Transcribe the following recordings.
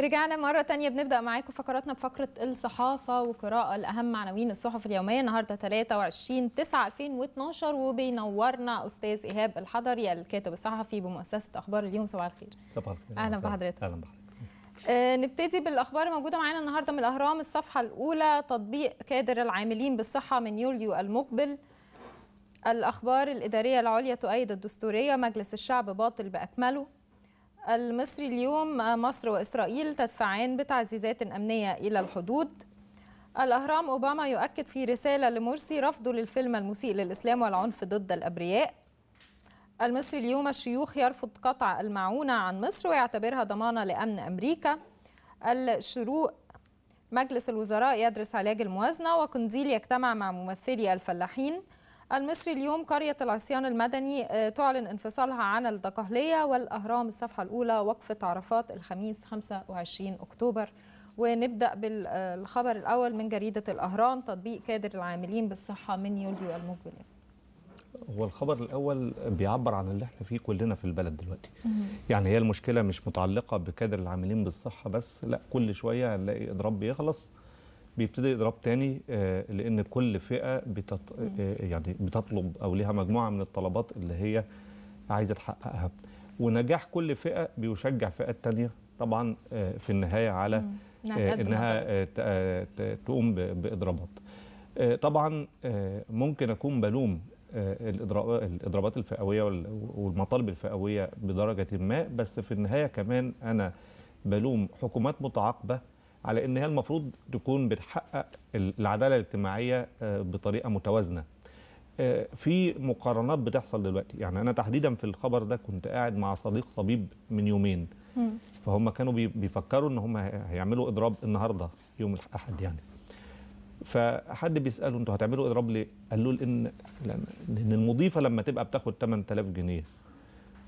رجعنا مرة تانية بنبدأ معاكم فقراتنا بفقرة الصحافة وقراءة لأهم عناوين الصحف اليومية النهاردة 23 9 2012 وبينورنا أستاذ إيهاب الحضري الكاتب الصحفي بمؤسسة أخبار اليوم صباح الخير. صباح الخير. أهلا بحضرتك. أهلا بحضرتك. آه، نبتدي بالاخبار الموجودة معانا النهارده من الاهرام الصفحه الاولى تطبيق كادر العاملين بالصحه من يوليو المقبل الاخبار الاداريه العليا تؤيد الدستوريه مجلس الشعب باطل باكمله المصري اليوم مصر وإسرائيل تدفعان بتعزيزات أمنية إلى الحدود الأهرام أوباما يؤكد في رسالة لمرسي رفضه للفيلم المسيء للإسلام والعنف ضد الأبرياء المصري اليوم الشيوخ يرفض قطع المعونة عن مصر ويعتبرها ضمانة لأمن أمريكا الشروق مجلس الوزراء يدرس علاج الموازنة وقنديل يجتمع مع ممثلي الفلاحين المصري اليوم قرية العصيان المدني آه، تعلن انفصالها عن الدقهلية والأهرام الصفحة الأولى وقفة عرفات الخميس 25 أكتوبر ونبدأ بالخبر الأول من جريدة الأهرام تطبيق كادر العاملين بالصحة من يوليو المقبل هو الخبر الاول بيعبر عن اللي احنا فيه كلنا في البلد دلوقتي يعني هي المشكله مش متعلقه بكادر العاملين بالصحه بس لا كل شويه هنلاقي اضراب بيخلص بيبتدي اضراب تاني آه، لان كل فئه بتط... آه، يعني بتطلب او ليها مجموعه من الطلبات اللي هي عايزه تحققها ونجاح كل فئه بيشجع فئات تانية طبعا آه، في النهايه على انها تقوم باضرابات طبعا ممكن اكون بلوم الاضرابات الفئويه والمطالب الفئويه بدرجه ما بس في النهايه كمان انا بلوم حكومات متعاقبه على ان هي المفروض تكون بتحقق العداله الاجتماعيه آه، بطريقه متوازنه آه، في مقارنات بتحصل دلوقتي يعني انا تحديدا في الخبر ده كنت قاعد مع صديق طبيب من يومين فهم كانوا بيفكروا ان هم هيعملوا اضراب النهارده يوم الاحد يعني فحد بيساله انتوا هتعملوا اضراب ليه قال له لان لان المضيفه لما تبقى بتاخد 8000 جنيه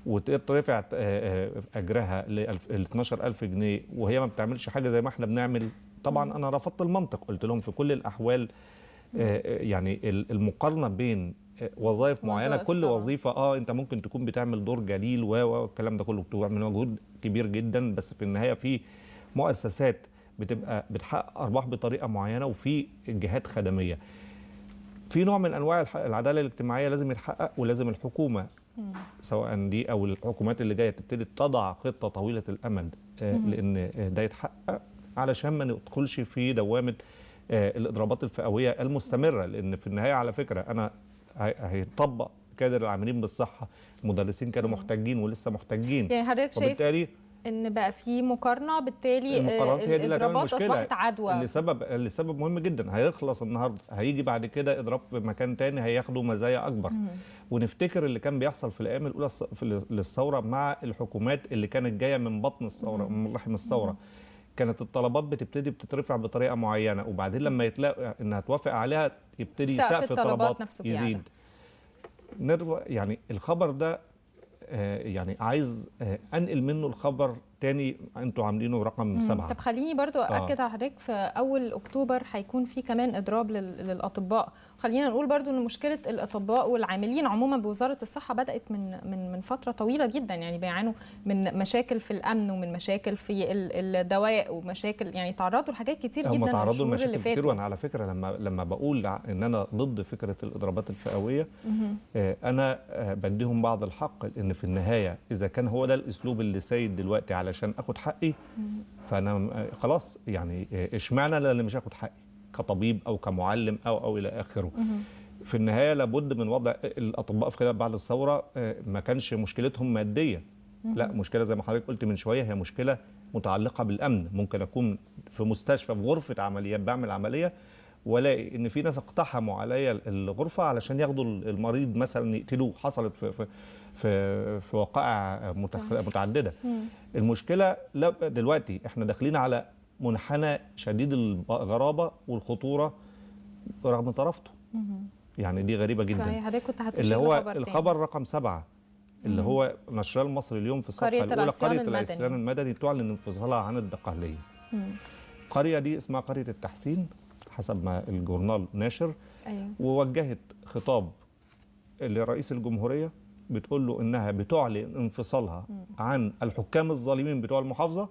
وترفع آه، آه، اجرها ل 12000 جنيه وهي ما بتعملش حاجه زي ما احنا بنعمل طبعا انا رفضت المنطق قلت لهم في كل الاحوال آه، يعني المقارنه بين وظائف معينه كل وظيفه اه انت ممكن تكون بتعمل دور جليل و والكلام ده كله بتعمل مجهود كبير جدا بس في النهايه في مؤسسات بتبقى بتحقق ارباح بطريقه معينه وفي جهات خدميه في نوع من انواع العداله الاجتماعيه لازم يتحقق ولازم الحكومه سواء دي او الحكومات اللي جايه تبتدي تضع خطه طويله الامد آه، لان آه، ده يتحقق علشان ما ندخلش في دوامه آه، الاضرابات الفئويه المستمره لان في النهايه على فكره انا هيطبق كادر العاملين بالصحه المدرسين كانوا محتاجين ولسه محتاجين يعني حضرتك شايف ان بقى في مقارنه بالتالي آه، المقارنات هي دي اللي اصبحت عدوى لسبب لسبب مهم جدا هيخلص النهارده هيجي بعد كده اضراب في مكان تاني هياخدوا مزايا اكبر ونفتكر اللي كان بيحصل في الايام الاولى للثوره مع الحكومات اللي كانت جايه من بطن الثوره من رحم الثوره كانت الطلبات بتبتدي بتترفع بطريقه معينه وبعدين لما يتلاقوا انها توافق عليها يبتدي سقف الطلبات, الطلبات نفسه يزيد يعني. يعني الخبر ده آه، يعني عايز آه، انقل منه الخبر الثاني انتوا عاملينه رقم سبعه طب خليني برضو اكد آه. على حضرتك في اول اكتوبر هيكون في كمان اضراب للاطباء خلينا نقول برضو ان مشكله الاطباء والعاملين عموما بوزاره الصحه بدات من من من فتره طويله جدا يعني بيعانوا من مشاكل في الامن ومن مشاكل في الدواء ومشاكل يعني تعرضوا لحاجات كتير جدا هم تعرضوا لمشاكل كتير وانا على فكره لما لما بقول ان انا ضد فكره الاضرابات الفئويه آه انا آه، بديهم بعض الحق لان في النهايه اذا كان هو ده الاسلوب اللي سايد دلوقتي على علشان اخد حقي فانا آه، خلاص يعني آه، اشمعنى انا اللي مش هاخد حقي كطبيب او كمعلم او او الى اخره في النهايه لابد من وضع آه، الاطباء في خلال بعد الثوره ما كانش مشكلتهم ماديه لا مشكله زي ما حضرتك قلت من شويه هي مشكله متعلقه بالامن ممكن اكون في مستشفى في غرفه عمليات بعمل عمليه والاقي ان في ناس اقتحموا عليا الغرفه علشان ياخدوا المريض مثلا يقتلوه حصلت في, في في في وقائع متعدده المشكله دلوقتي احنا داخلين على منحنى شديد الغرابه والخطوره رغم طرفته يعني دي غريبه جدا صحيح حضرتك كنت هتشير اللي هو الخبر رقم سبعة اللي هو نشرها المصري اليوم في الصفحه قرية الاولى قريه الاسلام المدني تعلن انفصالها عن الدقهليه القريه دي اسمها قريه التحسين حسب ما الجورنال ناشر أيوة. ووجهت خطاب لرئيس الجمهوريه بتقول له انها بتعلن انفصالها عن الحكام الظالمين بتوع المحافظه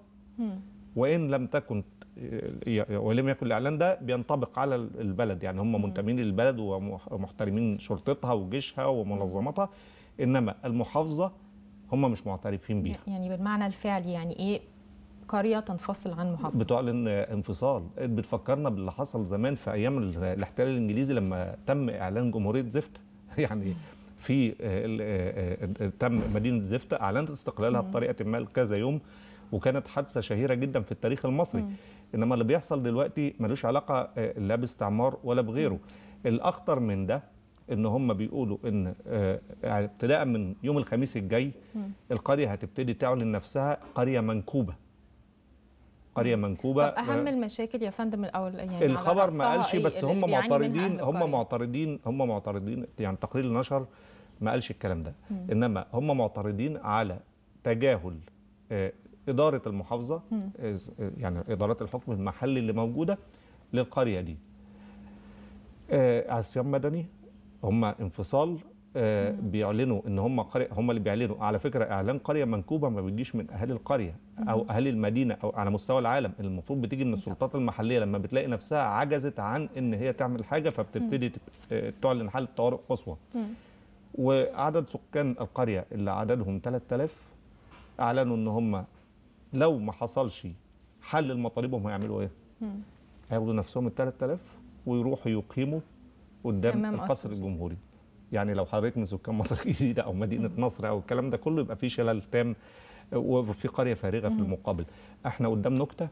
وان لم تكن ولم يكن الاعلان ده بينطبق على البلد يعني هم منتمين للبلد ومحترمين شرطتها وجيشها ومنظماتها انما المحافظه هم مش معترفين بيها يعني بالمعنى الفعلي يعني ايه قريه تنفصل عن محافظه بتعلن انفصال إيه بتفكرنا باللي حصل زمان في ايام الاحتلال الانجليزي لما تم اعلان جمهوريه زفت يعني في آه، آه، آه، تم مدينه زفت اعلنت استقلالها بطريقه ما كذا يوم وكانت حادثه شهيره جدا في التاريخ المصري انما اللي بيحصل دلوقتي ملوش علاقه لا باستعمار ولا بغيره الاخطر من ده ان هم بيقولوا ان ابتداء من يوم الخميس الجاي القريه هتبتدي تعلن نفسها قريه منكوبه قريه منكوبه طب اهم المشاكل يا فندم الاول يعني الخبر ما قالش بس هم يعني معترضين هم معترضين هم معترضين يعني تقرير نشر ما قالش الكلام ده مم. انما هم معترضين على تجاهل آه، اداره المحافظه مم. آه، آه، يعني ادارات الحكم المحلي اللي موجوده للقريه دي عصيان مدني هم انفصال آه بيعلنوا ان هم قريه هم اللي بيعلنوا على فكره اعلان قريه منكوبه ما بيجيش من اهالي القريه او اهالي المدينه او على مستوى العالم المفروض بتيجي من السلطات المحليه لما بتلاقي نفسها عجزت عن ان هي تعمل حاجه فبتبتدي تعلن حاله طوارئ قصوى وعدد سكان القرية اللي عددهم 3000 أعلنوا إن هم لو ما حصلش حل لمطالبهم هيعملوا إيه؟ هياخدوا نفسهم ال 3000 ويروحوا يقيموا قدام القصر الجمهوري يعني لو حضرتك من سكان مصر الجديدة أو مدينة نصر أو الكلام ده كله يبقى في شلل تام وفي قرية فارغة في المقابل احنا قدام نكتة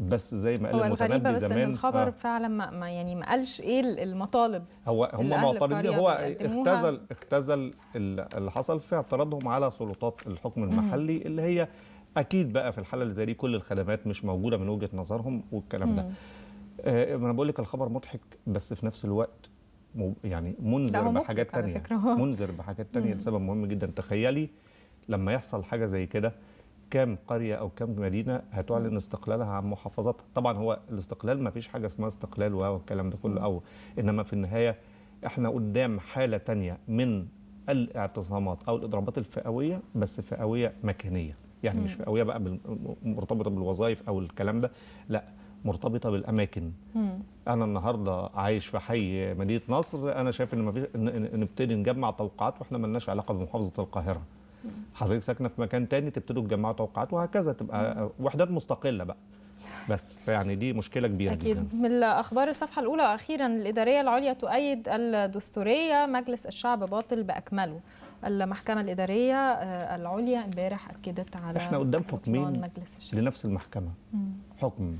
بس زي ما قال هو الغريبه بس زمان ان الخبر آه. فعلا ما يعني ما قالش ايه المطالب هو هم معترضين هو اختزل اختزل اللي حصل في اعتراضهم على سلطات الحكم المحلي اللي هي اكيد بقى في الحاله اللي زي دي كل الخدمات مش موجوده من وجهه نظرهم والكلام ده آه، انا بقول لك الخبر مضحك بس في نفس الوقت يعني منذر بحاجات تانية منذر بحاجات تانية لسبب مهم جدا تخيلي لما يحصل حاجه زي كده كام قريه او كام مدينه هتعلن استقلالها عن محافظتها طبعا هو الاستقلال ما فيش حاجه اسمها استقلال والكلام ده كله او انما في النهايه احنا قدام حاله تانية من الاعتصامات او الاضرابات الفئويه بس فئويه مكانيه يعني مم. مش فئويه بقى مرتبطه بالوظائف او الكلام ده لا مرتبطه بالاماكن مم. انا النهارده عايش في حي مدينه نصر انا شايف ان فيش نبتدي نجمع توقعات واحنا ملناش علاقه بمحافظه القاهره حضرتك ساكنه في مكان تاني تبتدوا تجمعوا توقعات وهكذا تبقى وحدات مستقله بقى بس فيعني دي مشكله كبيره أكيد جدا من الاخبار الصفحه الاولى اخيرا الاداريه العليا تؤيد الدستوريه مجلس الشعب باطل باكمله المحكمه الاداريه آه، العليا امبارح اكدت على احنا قدام حكمين مجلس الشعب. لنفس المحكمه مم. حكم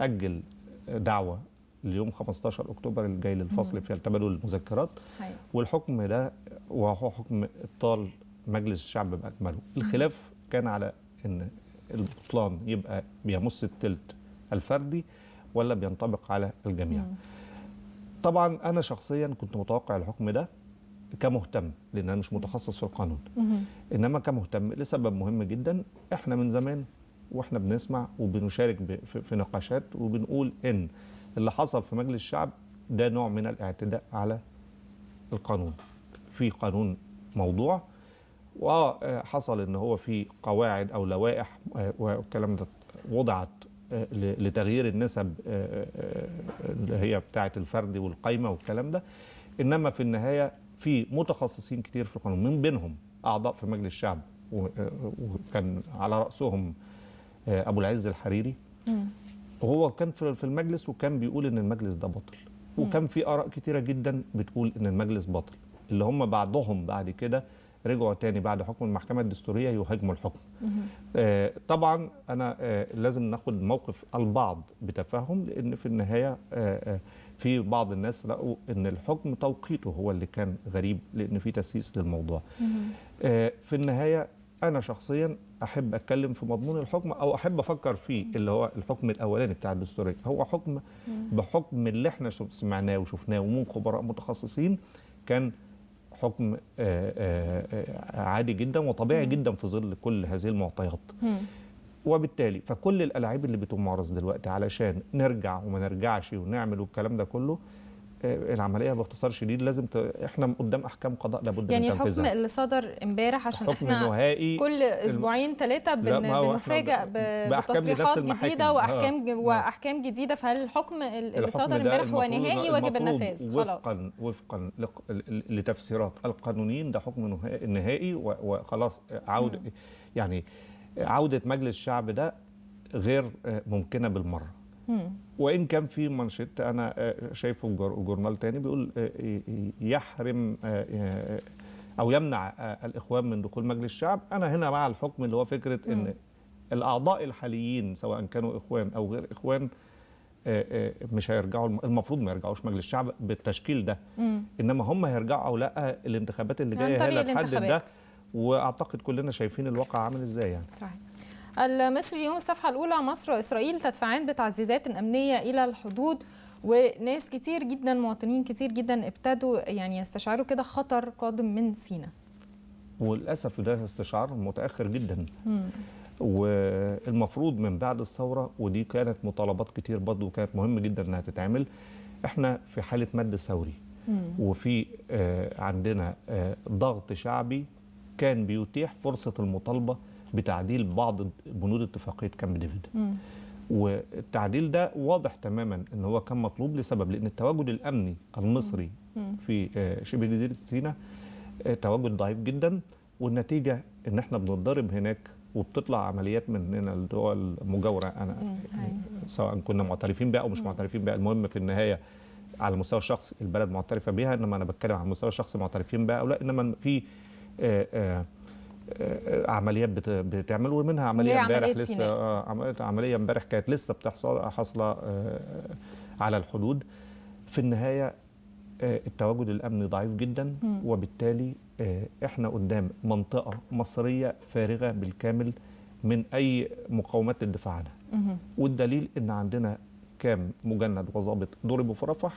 اجل دعوه ليوم 15 اكتوبر الجاي للفصل في التبادل المذكرات أيوة. والحكم ده وهو حكم ابطال مجلس الشعب باكمله الخلاف كان على ان البطلان يبقى بيمس التلت الفردي ولا بينطبق على الجميع طبعا انا شخصيا كنت متوقع الحكم ده كمهتم لان انا مش متخصص في القانون انما كمهتم لسبب مهم جدا احنا من زمان واحنا بنسمع وبنشارك في نقاشات وبنقول ان اللي حصل في مجلس الشعب ده نوع من الاعتداء على القانون في قانون موضوع وحصل ان هو في قواعد او لوائح والكلام ده وضعت آه، لتغيير النسب آه، آه، اللي هي بتاعه الفرد والقايمه والكلام ده انما في النهايه في متخصصين كتير في القانون من بينهم اعضاء في مجلس الشعب وكان على راسهم ابو العز الحريري هو كان في المجلس وكان بيقول ان المجلس ده باطل وكان في اراء كتيره جدا بتقول ان المجلس باطل اللي هم بعضهم بعد كده رجعوا تاني بعد حكم المحكمه الدستوريه يهاجموا الحكم. آه طبعا انا آه لازم ناخد موقف البعض بتفهم لان في النهايه آه،, آه في بعض الناس لقوا ان الحكم توقيته هو اللي كان غريب لان في تسييس للموضوع. آه، في النهايه انا شخصيا احب اتكلم في مضمون الحكم او احب افكر فيه اللي هو الحكم الاولاني بتاع الدستوريه هو حكم بحكم اللي احنا سمعناه وشفناه ومن خبراء متخصصين كان حكم آه، آه، آه، عادي جدا وطبيعي جدا في ظل كل هذه المعطيات وبالتالي فكل الالاعيب اللي بتمارس دلوقتي علشان نرجع وما نرجعش ونعمل والكلام ده كله العمليه باختصار شديد لازم ت... احنا قدام احكام قضاء لابد يعني من تنفيذها يعني الحكم اللي صدر امبارح عشان احنا نهائي كل اسبوعين ثلاثه بن... بنفاجئ ب... بتصريحات جديده آه، واحكام ج... آه. واحكام جديده فهل الحكم اللي صدر امبارح هو نهائي واجب النفاذ خلاص وفقا وفقا لق... لتفسيرات القانونيين ده حكم نهائي وخلاص عوده يعني عوده مجلس الشعب ده غير ممكنه بالمره وان كان في مانشيت انا آه، شايفه في جورنال تاني بيقول آه، يحرم آه، او يمنع الاخوان من دخول مجلس الشعب انا هنا مع الحكم اللي هو فكره ان الاعضاء الحاليين سواء كانوا اخوان او غير اخوان مش هيرجعوا المفروض ما يرجعوش مجلس الشعب بالتشكيل ده مم. انما هم هيرجعوا او لا الانتخابات اللي جايه هي اللي ده واعتقد كلنا شايفين الواقع عامل ازاي يعني طيب. المصري يوم الصفحة الأولى مصر وإسرائيل تدفعان بتعزيزات أمنية إلى الحدود وناس كتير جدا مواطنين كتير جدا ابتدوا يعني يستشعروا كده خطر قادم من سينا وللأسف ده استشعار متأخر جدا م. والمفروض من بعد الثورة ودي كانت مطالبات كتير برضه وكانت مهم جدا أنها تتعمل احنا في حالة مد ثوري وفي آه، عندنا آه، ضغط شعبي كان بيتيح فرصة المطالبة بتعديل بعض بنود اتفاقيه كامب ديفيد والتعديل ده واضح تماما ان هو كان مطلوب لسبب لان التواجد الامني المصري مم. في آه، شبه جزيره سيناء آه، تواجد ضعيف جدا والنتيجه ان احنا بنتضرب هناك وبتطلع عمليات مننا الدول المجاوره انا أيوة. سواء كنا معترفين بها او مش معترفين بها المهم في النهايه على المستوى الشخصي البلد معترفه بها انما انا بتكلم على المستوى الشخصي معترفين بها او لا انما في آآ آه، آآ آه، عمليات بتعمل ومنها عمليه امبارح لسه آه عمليه امبارح كانت لسه بتحصل حاصله آه، على الحدود في النهايه آه، التواجد الامني ضعيف جدا وبالتالي احنا قدام منطقه مصريه فارغه بالكامل من اي مقاومات للدفاع عنها والدليل ان عندنا كام مجند وظابط ضربوا في رفح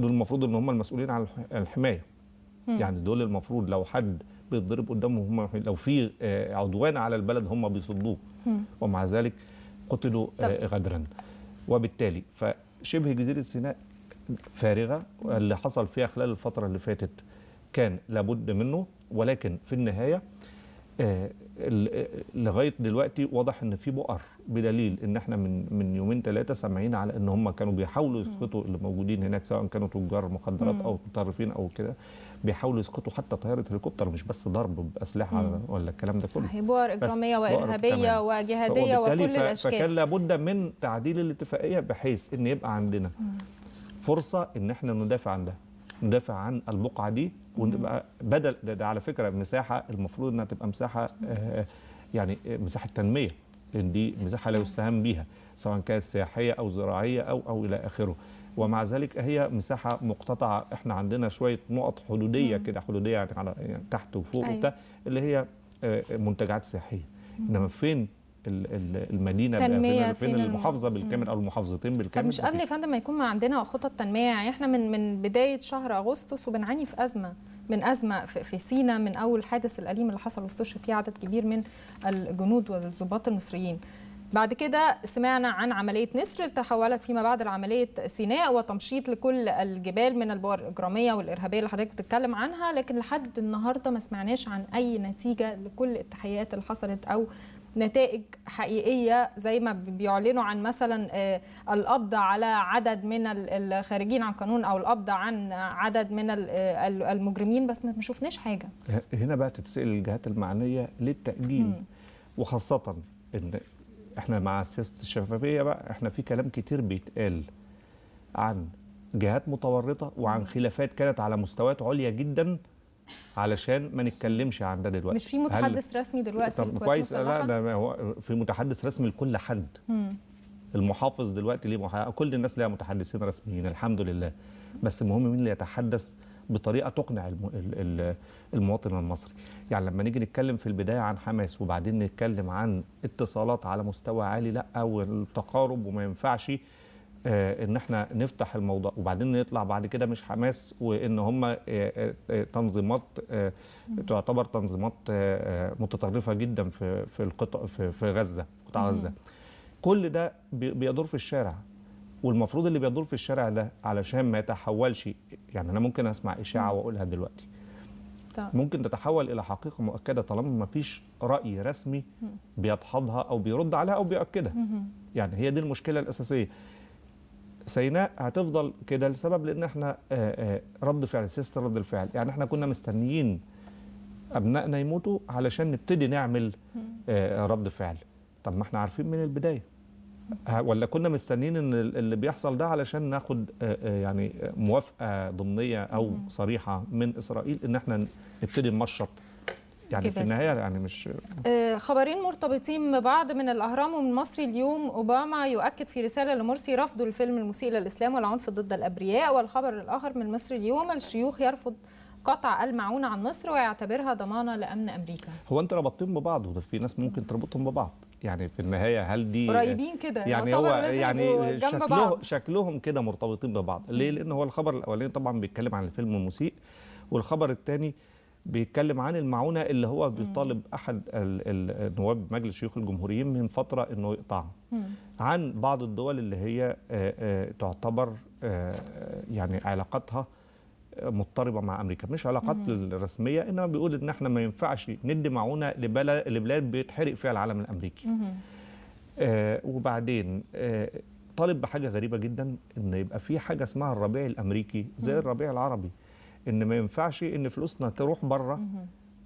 دول المفروض ان هم المسؤولين عن الحمايه يعني دول المفروض لو حد بيتضرب قدامهم هم لو في آه، عدوان على البلد هم بيصدوه ومع ذلك قتلوا آه، غدرا وبالتالي فشبه جزيره سيناء فارغه اللي حصل فيها خلال الفتره اللي فاتت كان لابد منه ولكن في النهايه آه، لغايه دلوقتي واضح ان في بؤر بدليل ان احنا من من يومين ثلاثه سامعين على ان هم كانوا بيحاولوا يسقطوا اللي موجودين هناك سواء كانوا تجار مخدرات او متطرفين او كده بيحاولوا يسقطوا حتى طياره هليكوبتر مش بس ضرب باسلحه مم. ولا الكلام ده كله صحيح بؤر اجراميه وارهابيه وجهاديه وكل الاشكال فكان لابد من تعديل الاتفاقيه بحيث ان يبقى عندنا مم. فرصه ان احنا ندافع عن ده ندافع عن البقعه دي ونبقى بدل ده, ده على فكره مساحه المفروض انها تبقى مساحه آه يعني مساحه تنميه لان دي مساحه لا يستهان بيها سواء كانت سياحيه او زراعيه او او الى اخره ومع ذلك هي مساحه مقتطعه احنا عندنا شويه نقط حدوديه كده حدوديه يعني على يعني تحت وفوق أيوة. وبتاع اللي هي آه، منتجعات سياحيه انما فين المدينه تنمية فين, المحافظه بالكامل او المحافظتين بالكامل مش قبل يا فندم ما يكون ما عندنا خطط تنميه يعني احنا من من بدايه شهر اغسطس وبنعاني في ازمه من ازمه في سينا من اول حادث الاليم اللي حصل واستشهد فيه عدد كبير من الجنود والضباط المصريين بعد كده سمعنا عن عملية نسر تحولت فيما بعد لعملية سيناء وتمشيط لكل الجبال من البؤر الإجرامية والإرهابية اللي حضرتك بتتكلم عنها لكن لحد النهاردة ما سمعناش عن أي نتيجة لكل التحقيقات اللي حصلت أو نتائج حقيقية زي ما بيعلنوا عن مثلا آه، القبض على عدد من الخارجين عن قانون أو القبض عن عدد من آه، المجرمين بس ما شفناش حاجة هنا بقى تتسأل الجهات المعنية للتأجيل وخاصة ان احنا مع سياسه الشفافيه بقى احنا في كلام كتير بيتقال عن جهات متورطه وعن خلافات كانت على مستويات عليا جدا علشان ما نتكلمش عن ده دلوقتي مش في متحدث رسمي دلوقتي طب كويس لا لا هو في متحدث رسمي لكل حد مم. المحافظ دلوقتي ليه كل الناس ليها متحدثين رسميين الحمد لله بس المهم مين اللي يتحدث بطريقه تقنع المواطن المصري يعني لما نيجي نتكلم في البدايه عن حماس وبعدين نتكلم عن اتصالات على مستوى عالي لا والتقارب وما ينفعش آه، ان احنا نفتح الموضوع وبعدين نطلع بعد كده مش حماس وان هم آه، آه، تنظيمات تعتبر تنظيمات متطرفه جدا في في في غزه قطاع غزه كل ده بيدور في الشارع والمفروض اللي بيدور في الشارع ده علشان ما يتحولش يعني انا ممكن اسمع اشاعه واقولها دلوقتي طبعا. ممكن تتحول الى حقيقه مؤكده طالما ما فيش راي رسمي بيدحضها او بيرد عليها او بيؤكدها يعني هي دي المشكله الاساسيه سيناء هتفضل كده لسبب لان احنا آه، آه، رد فعل سيستم رد الفعل يعني احنا كنا مستنيين ابنائنا يموتوا علشان نبتدي نعمل آه، رد فعل طب ما احنا عارفين من البدايه ولا كنا مستنيين ان اللي بيحصل ده علشان ناخد يعني موافقه ضمنيه او صريحه من اسرائيل ان احنا نبتدي نمشط يعني في النهايه يعني مش خبرين مرتبطين ببعض من الاهرام ومن مصر اليوم اوباما يؤكد في رساله لمرسي رفضه الفيلم المسيء للاسلام والعنف ضد الابرياء والخبر الاخر من مصر اليوم الشيوخ يرفض قطع المعونه عن مصر ويعتبرها ضمانه لامن امريكا هو انت ربطتهم ببعض وفي ناس ممكن تربطهم ببعض يعني في النهايه هل دي قريبين كده يعني هو يعني شكله بعض. شكلهم كده مرتبطين ببعض ليه لان هو الخبر الاولاني طبعا بيتكلم عن الفيلم المسيء والخبر الثاني بيتكلم عن المعونه اللي هو بيطالب احد النواب مجلس شيوخ الجمهوريين من فتره انه يقطعها عن بعض الدول اللي هي آه، آه، تعتبر آه، يعني علاقتها مضطربه مع امريكا مش علاقات رسميه انما بيقول ان احنا ما ينفعش ندي معونه لبلاد بيتحرق فيها العالم الامريكي آه وبعدين آه طالب بحاجه غريبه جدا ان يبقى في حاجه اسمها الربيع الامريكي زي الربيع العربي ان ما ينفعش ان فلوسنا تروح بره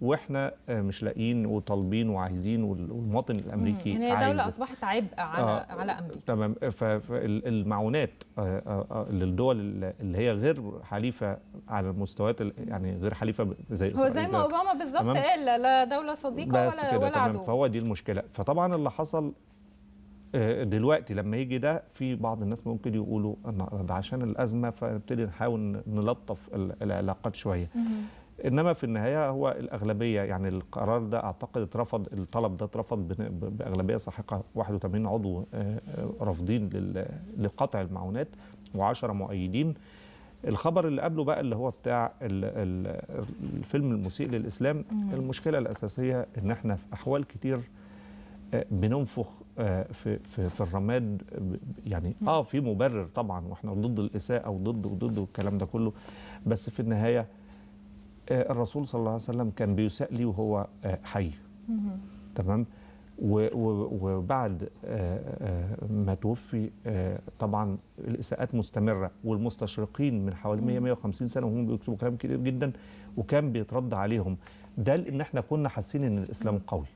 واحنا آه، مش لاقيين وطالبين وعايزين والمواطن الامريكي يعني عايز الدوله اصبحت عبء على آه على امريكا تمام فالمعونات آه، آه، للدول اللي هي غير حليفه على المستويات يعني غير حليفه زي هو زي ما اوباما بالظبط قال لا دوله صديقه بس ولا كده ولا تمام عدو فهو دي المشكله فطبعا اللي حصل دلوقتي لما يجي ده في بعض الناس ممكن يقولوا ده عشان الازمه فنبتدي نحاول نلطف العلاقات شويه انما في النهايه هو الاغلبيه يعني القرار ده اعتقد اترفض الطلب ده اترفض باغلبيه ساحقه 81 عضو آه، آه، رافضين لقطع المعونات و10 مؤيدين الخبر اللي قبله بقى اللي هو بتاع الفيلم المسيء للاسلام المشكله الاساسيه ان احنا في احوال كتير آه، بننفخ في في, في الرماد يعني اه في مبرر طبعا واحنا ضد الاساءه وضد وضد والكلام ده كله بس في النهايه آه، الرسول صلى الله عليه وسلم كان بيسألي وهو آه، حي تمام وبعد آه، ما توفي طبعا الاساءات مستمره والمستشرقين من حوالي 100 150 سنه وهم بيكتبوا كلام كتير جدا وكان بيترد عليهم ده ان احنا كنا حاسين ان الاسلام قوي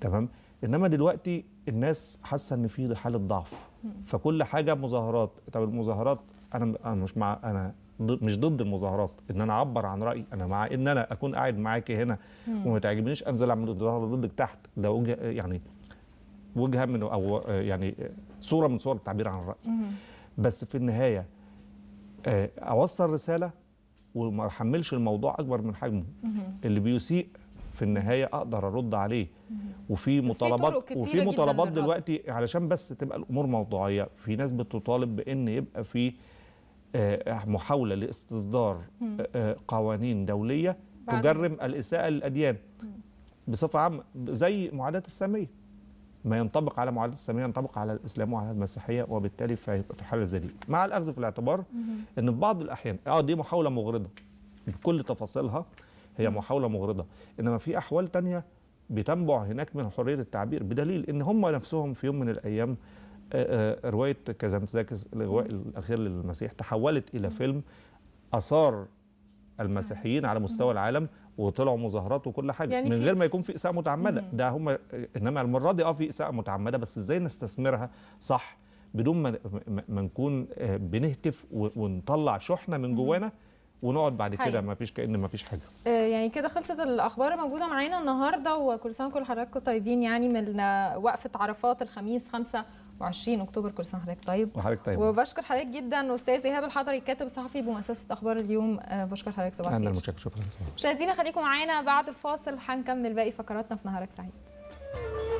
تمام انما دلوقتي الناس حاسه ان في حاله ضعف فكل حاجه مظاهرات طب المظاهرات انا انا مش مع انا مش ضد المظاهرات ان انا اعبر عن رايي انا مع ان انا اكون قاعد معاكي هنا وما تعجبنيش انزل اعمل مظاهره ضدك تحت ده وجه يعني وجهه من او يعني صوره من صور التعبير عن الراي بس في النهايه آه، اوصل رساله وما احملش الموضوع اكبر من حجمه اللي بيسيء في النهايه اقدر ارد عليه وفي مطالبات وفي مطالبات دلوقتي علشان بس تبقى الامور موضوعيه في ناس بتطالب بان يبقى في آه، محاولة لاستصدار آه، آه، قوانين دولية تجرم الإساءة للأديان بصفة عامة زي معاداة السامية ما ينطبق على معاداة السامية ينطبق على الإسلام وعلى المسيحية وبالتالي في حالة زي دي مع الأخذ في الاعتبار أن في بعض الأحيان اه دي محاولة مغرضة بكل تفاصيلها هي محاولة مغرضة إنما في أحوال تانية بتنبع هناك من حرية التعبير بدليل إن هم نفسهم في يوم من الأيام آه، آه، روايه كازانتزاكس الاغواء الاخير للمسيح تحولت الى فيلم اثار المسيحيين على مستوى العالم وطلعوا مظاهرات وكل حاجه يعني من غير ما يكون في اساءه متعمده ده هم انما المره دي اه في اساءه متعمده بس ازاي نستثمرها صح بدون ما ما نكون آه، بنهتف ونطلع شحنه من جوانا ونقعد بعد كده ما فيش كأن ما فيش حاجه يعني كده خلصت الاخبار موجوده معانا النهارده وكل سنه وكل حضراتكم طيبين يعني من وقفه عرفات الخميس 5 و20 اكتوبر كل سنه حضرتك طيب وحضرتك طيب وبشكر حضرتك جدا استاذ ايهاب الحضري الكاتب الصحفي بمؤسسه اخبار اليوم آه، بشكر حضرتك صباح الخير انا المتشكر شكرا مشاهدينا خليكم معانا بعد الفاصل هنكمل باقي فقراتنا في نهارك سعيد